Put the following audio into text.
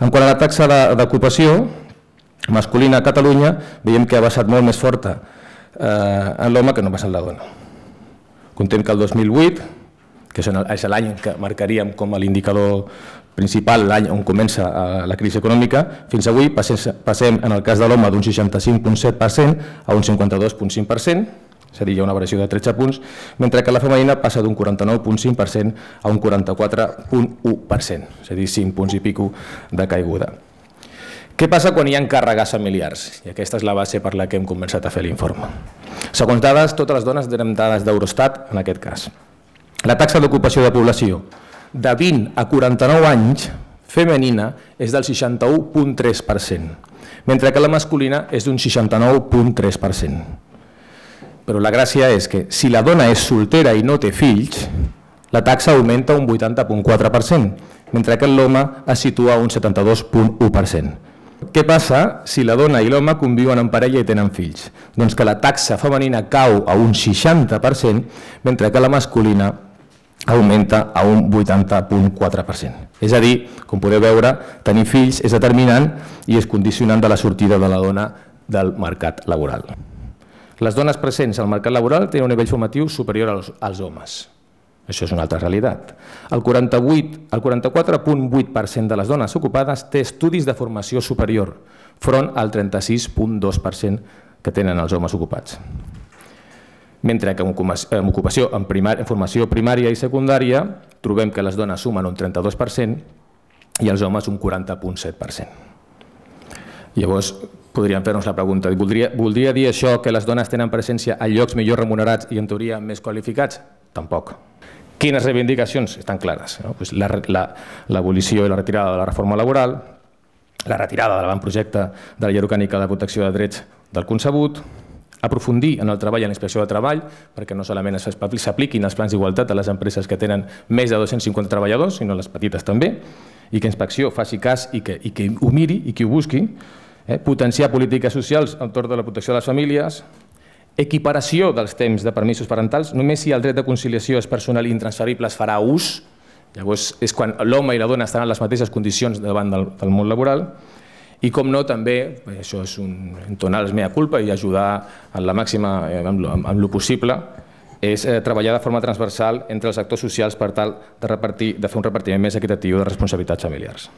En quant a la taxa d'ocupació masculina a Catalunya, veiem que ha baixat molt més forta eh, en l'home que no pas en la dona. Contem que el 2008, que és l'any que marcaríem com l'indicador principal, l'any on comença eh, la crisi econòmica, fins avui passem en el cas de l'home d'un 65,7% a un 52,5%, seria una variació de 13 punts, mentre que la femenina passa d'un 49,5% a un 44,1%, és a dir, 5 punts i pico de caiguda. Què passa quan hi ha càrregues familiars? I aquesta és la base per la que hem començat a fer l'informe. Segons dades, totes les dones tenen dades d'Eurostat, en aquest cas. La taxa d'ocupació de població de 20 a 49 anys femenina és del 61,3%, mentre que la masculina és d'un 69,3% però la gràcia és que si la dona és soltera i no té fills, la taxa augmenta un 80.4%, mentre que l'home es situa un 72.1%. Què passa si la dona i l'home conviuen en parella i tenen fills? Doncs que la taxa femenina cau a un 60%, mentre que la masculina augmenta a un 80.4%. És a dir, com podeu veure, tenir fills és determinant i és condicionant de la sortida de la dona del mercat laboral. Les dones presents al mercat laboral tenen un nivell formatiu superior als, als homes. Això és una altra realitat. El 48, el 44,8% de les dones ocupades té estudis de formació superior, front al 36,2% que tenen els homes ocupats. Mentre que en ocupació en, en formació primària i secundària trobem que les dones sumen un 32% i els homes un 40,7%. Llavors, podríem fer-nos la pregunta. Voldria, voldria dir això que les dones tenen presència a llocs millor remunerats i en teoria més qualificats? Tampoc. Quines reivindicacions? Estan clares. No? Pues L'abolició la, la, i la retirada de la reforma laboral, la retirada de l'avantprojecte de la llei orgànica de protecció de drets del concebut, aprofundir en el treball en l'inspecció de treball, perquè no solament s'apliquin els plans d'igualtat a les empreses que tenen més de 250 treballadors, sinó a les petites també, i que inspecció faci cas i que, i que ho miri i que ho busqui, eh, potenciar polítiques socials al torn de la protecció de les famílies, equiparació dels temps de permisos parentals, només si el dret de conciliació és personal i intransferible es farà ús, llavors és quan l'home i la dona estaran en les mateixes condicions davant del, del món laboral, i com no també, això és un entonar la meva culpa i ajudar en la màxima, eh, amb, amb, amb lo possible, és eh, treballar de forma transversal entre els actors socials per tal de, repartir, de fer un repartiment més equitatiu de responsabilitats familiars.